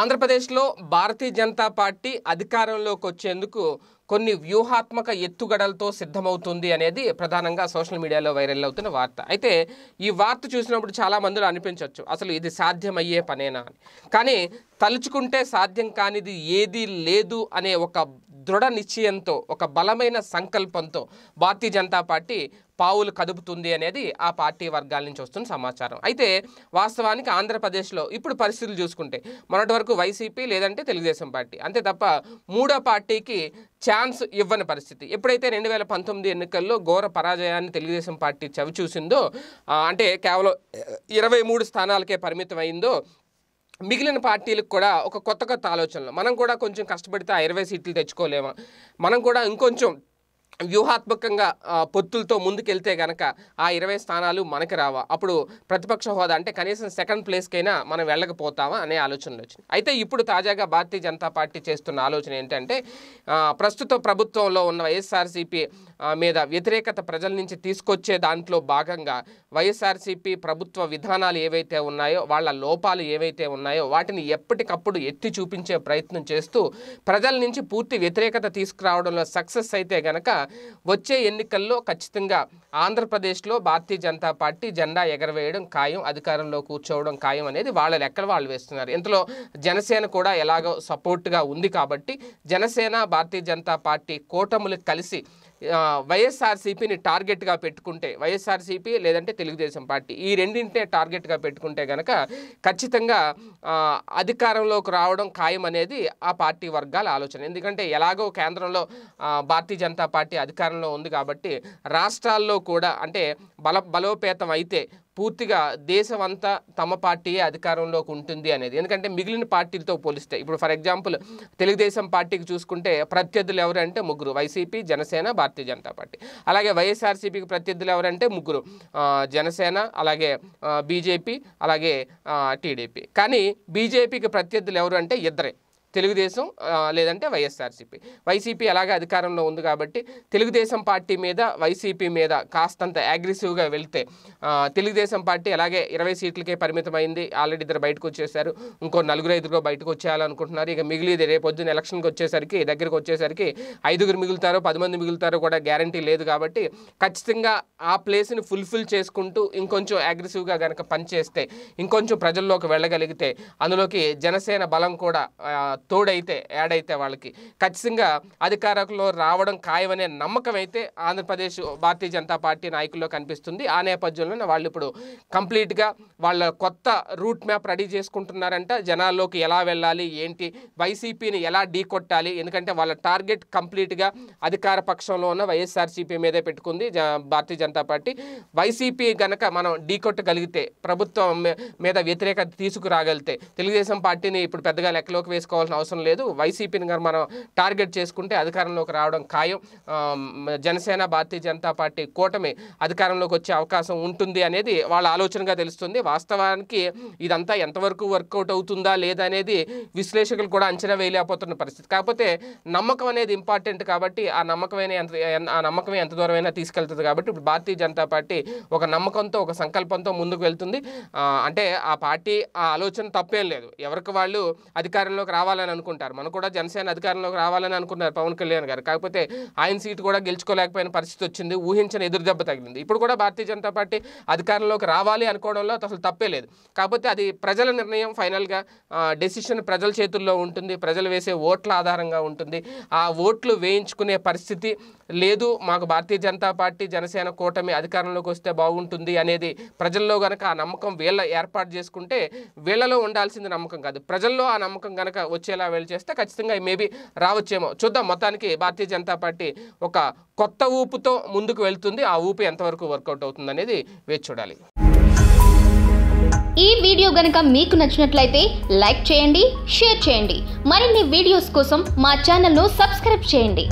ఆంధ్రప్రదేశ్లో భారతీయ జనతా పార్టీ అధికారంలోకి వచ్చేందుకు కొన్ని వ్యూహాత్మక ఎత్తుగడలతో సిద్ధమవుతుంది అనేది ప్రధానంగా సోషల్ మీడియాలో వైరల్ అవుతున్న వార్త అయితే ఈ వార్త చూసినప్పుడు చాలా మందిలో అనిపించవచ్చు అసలు ఇది సాధ్యమయ్యే పనేనా అని కానీ తలుచుకుంటే సాధ్యం కానిది ఏదీ లేదు అనే ఒక దృఢ నిశ్చయంతో ఒక బలమైన సంకల్పంతో భారతీయ జనతా పార్టీ పావులు కదుపుతుంది అనేది ఆ పార్టీ వర్గాల నుంచి వస్తున్న సమాచారం అయితే వాస్తవానికి ఆంధ్రప్రదేశ్లో ఇప్పుడు పరిస్థితులు చూసుకుంటే మొన్నటి వరకు వైసీపీ లేదంటే తెలుగుదేశం పార్టీ అంతే తప్ప మూడో పార్టీకి ఛాన్స్ ఇవ్వని పరిస్థితి ఎప్పుడైతే రెండు వేల పంతొమ్మిది ఎన్నికల్లో ఘోర పరాజయాన్ని తెలుగుదేశం పార్టీ చవి చూసిందో అంటే కేవలం ఇరవై మూడు స్థానాలకే పరిమితమైందో మిగిలిన పార్టీలకు కూడా ఒక కొత్త కొత్త ఆలోచనలు మనం కూడా కొంచెం కష్టపడితే ఆ ఇరవై సీట్లు తెచ్చుకోలేమా మనం కూడా ఇంకొంచెం వ్యూహాత్మకంగా పొత్తులతో ముందుకెళ్తే గనక ఆ ఇరవై స్థానాలు మనకి రావా అప్పుడు ప్రతిపక్ష హోదా అంటే కనీసం సెకండ్ ప్లేస్కైనా మనం వెళ్ళకపోతామా అనే ఆలోచనలు వచ్చినాయి అయితే ఇప్పుడు తాజాగా భారతీయ జనతా పార్టీ చేస్తున్న ఆలోచన ఏంటంటే ప్రస్తుత ప్రభుత్వంలో ఉన్న వైఎస్ఆర్సీపీ మీద వ్యతిరేకత ప్రజల నుంచి తీసుకొచ్చే దాంట్లో భాగంగా వైఎస్ఆర్సీపీ ప్రభుత్వ విధానాలు ఏవైతే ఉన్నాయో వాళ్ళ లోపాలు ఏవైతే ఉన్నాయో వాటిని ఎప్పటికప్పుడు ఎత్తి చూపించే ప్రయత్నం చేస్తూ ప్రజల నుంచి పూర్తి వ్యతిరేకత తీసుకురావడంలో సక్సెస్ అయితే గనక వచ్చే ఎన్నికల్లో ఖచ్చితంగా ఆంధ్రప్రదేశ్లో భారతీయ జనతా పార్టీ జెండా ఎగరవేయడం ఖాయం అధికారంలో కూర్చోవడం ఖాయం అనేది వాళ్ళ లెక్కలు వాళ్ళు వేస్తున్నారు ఇంతలో జనసేన కూడా ఎలాగో సపోర్ట్గా ఉంది కాబట్టి జనసేన భారతీయ జనతా పార్టీ కూటములు కలిసి వైఎస్ఆర్సీపీని టార్గెట్గా పెట్టుకుంటే వైఎస్ఆర్సీపీ లేదంటే తెలుగుదేశం పార్టీ ఈ రెండింటినే టార్గెట్గా పెట్టుకుంటే కనుక ఖచ్చితంగా అధికారంలోకి రావడం ఖాయం అనేది ఆ పార్టీ వర్గాల ఆలోచన ఎందుకంటే ఎలాగో కేంద్రంలో భారతీయ జనతా పార్టీ అధికారంలో ఉంది కాబట్టి రాష్ట్రాల్లో కూడా అంటే బల బలోపేతం అయితే పూర్తిగా దేశమంతా తమ పార్టీయే అధికారంలోకి ఉంటుంది అనేది ఎందుకంటే మిగిలిన పార్టీలతో పోలిస్తే ఇప్పుడు ఫర్ ఎగ్జాంపుల్ తెలుగుదేశం పార్టీకి చూసుకుంటే ప్రత్యర్థులు ఎవరంటే ముగ్గురు వైసీపీ జనసేన భారతీయ జనతా పార్టీ అలాగే వైఎస్ఆర్సీపీకి ప్రత్యర్థులు ఎవరంటే ముగ్గురు జనసేన అలాగే బీజేపీ అలాగే టీడీపీ కానీ బీజేపీకి ప్రత్యర్థులు ఎవరు అంటే ఇద్దరే తెలుగుదేశం లేదంటే వైఎస్ఆర్సీపీ వైసీపీ అలాగే అధికారంలో ఉంది కాబట్టి తెలుగుదేశం పార్టీ మీద వైసీపీ మీద కాస్తంత అగ్రెసివ్గా వెళ్తే తెలుగుదేశం పార్టీ అలాగే ఇరవై సీట్లకే పరిమితమైంది ఆల్రెడీ ఇద్దరు బయటకు వచ్చేసారు ఇంకో నలుగురు ఐదుగురు బయటకు వచ్చేయాలనుకుంటున్నారు ఇక మిగిలిది రేపొద్దున ఎలక్షన్కి వచ్చేసరికి దగ్గరకు వచ్చేసరికి ఐదుగురు మిగులుతారో పది మంది మిగులుతారో కూడా గ్యారంటీ లేదు కాబట్టి ఖచ్చితంగా ఆ ప్లేస్ని ఫుల్ఫిల్ చేసుకుంటూ ఇంకొంచెం అగ్రెసివ్గా కనుక పనిచేస్తే ఇంకొంచెం ప్రజల్లోకి వెళ్ళగలిగితే అందులోకి జనసేన బలం కూడా తోడైతే యాడ్ అయితే వాళ్ళకి ఖచ్చితంగా అధికారంలో రావడం ఖాయమనే నమ్మకం అయితే ఆంధ్రప్రదేశ్ భారతీయ జనతా పార్టీ నాయకుల్లో కనిపిస్తుంది ఆ నేపథ్యంలోనే వాళ్ళు ఇప్పుడు కంప్లీట్గా వాళ్ళ కొత్త రూట్ మ్యాప్ రెడీ చేసుకుంటున్నారంట జనాల్లోకి ఎలా వెళ్ళాలి ఏంటి వైసీపీని ఎలా ఢీ కొట్టాలి ఎందుకంటే వాళ్ళ టార్గెట్ కంప్లీట్గా అధికార పక్షంలో ఉన్న వైఎస్ఆర్సీపీ మీదే పెట్టుకుంది భారతీయ జనతా పార్టీ వైసీపీ కనుక మనం ఢీ కొట్టగలిగితే ప్రభుత్వం మీద వ్యతిరేకత తీసుకురాగలిగితే తెలుగుదేశం పార్టీని ఇప్పుడు పెద్దగా లెక్కలోకి వేసుకోవాలి చేసుకోవాల్సిన అవసరం లేదు వైసీపీని కానీ మనం టార్గెట్ చేసుకుంటే అధికారంలోకి రావడం ఖాయం జనసేన భారతీయ జనతా పార్టీ కూటమి అధికారంలోకి వచ్చే అవకాశం ఉంటుంది అనేది వాళ్ళ ఆలోచనగా తెలుస్తుంది వాస్తవానికి ఇదంతా ఎంతవరకు వర్కౌట్ అవుతుందా లేదా అనేది విశ్లేషకులు కూడా అంచనా వేయలేకపోతున్న పరిస్థితి కాకపోతే నమ్మకం అనేది ఇంపార్టెంట్ కాబట్టి ఆ నమ్మకమైన ఎంత ఆ నమ్మకమే ఎంత దూరమైనా తీసుకెళ్తుంది కాబట్టి ఇప్పుడు భారతీయ జనతా పార్టీ ఒక నమ్మకంతో ఒక సంకల్పంతో ముందుకు వెళ్తుంది అంటే ఆ పార్టీ ఆ ఆలోచన తప్పేం లేదు ఎవరికి వాళ్ళు అధికారంలోకి రావాలి రావాలని అనుకుంటారు మనం కూడా జనసేన అధికారంలోకి రావాలని అనుకున్నారు పవన్ కళ్యాణ్ గారు కాకపోతే ఆయన సీట్ కూడా గెలుచుకోలేకపోయిన పరిస్థితి వచ్చింది ఊహించిన ఎదురుదెబ్బ తగిలింది ఇప్పుడు కూడా భారతీయ జనతా పార్టీ అధికారంలోకి రావాలి అనుకోవడంలో అసలు తప్పే లేదు కాకపోతే అది ప్రజల నిర్ణయం ఫైనల్గా డెసిషన్ ప్రజల చేతుల్లో ఉంటుంది ప్రజలు వేసే ఓట్ల ఆధారంగా ఉంటుంది ఆ ఓట్లు వేయించుకునే పరిస్థితి లేదు మాకు భారతీయ జనతా పార్టీ జనసేన కూటమి అధికారంలోకి వస్తే బాగుంటుంది అనేది ప్రజల్లో గనక ఆ నమ్మకం వీళ్ళ ఏర్పాటు చేసుకుంటే వీళ్ళలో ఉండాల్సింది నమ్మకం కాదు ప్రజల్లో ఆ నమ్మకం గనక వచ్చి వచ్చేలా వీళ్ళు చేస్తే ఖచ్చితంగా మేబీ రావచ్చేమో చూద్దాం మొత్తానికి భారతీయ జనతా పార్టీ ఒక కొత్త ఊపుతో ముందుకు వెళ్తుంది ఆ ఊపు ఎంతవరకు వర్కౌట్ అవుతుంది అనేది వేచి చూడాలి ఈ వీడియో గనక మీకు నచ్చినట్లయితే లైక్ చేయండి షేర్ చేయండి మరిన్ని వీడియోస్ కోసం మా ఛానల్ను సబ్స్క్రైబ్ చేయండి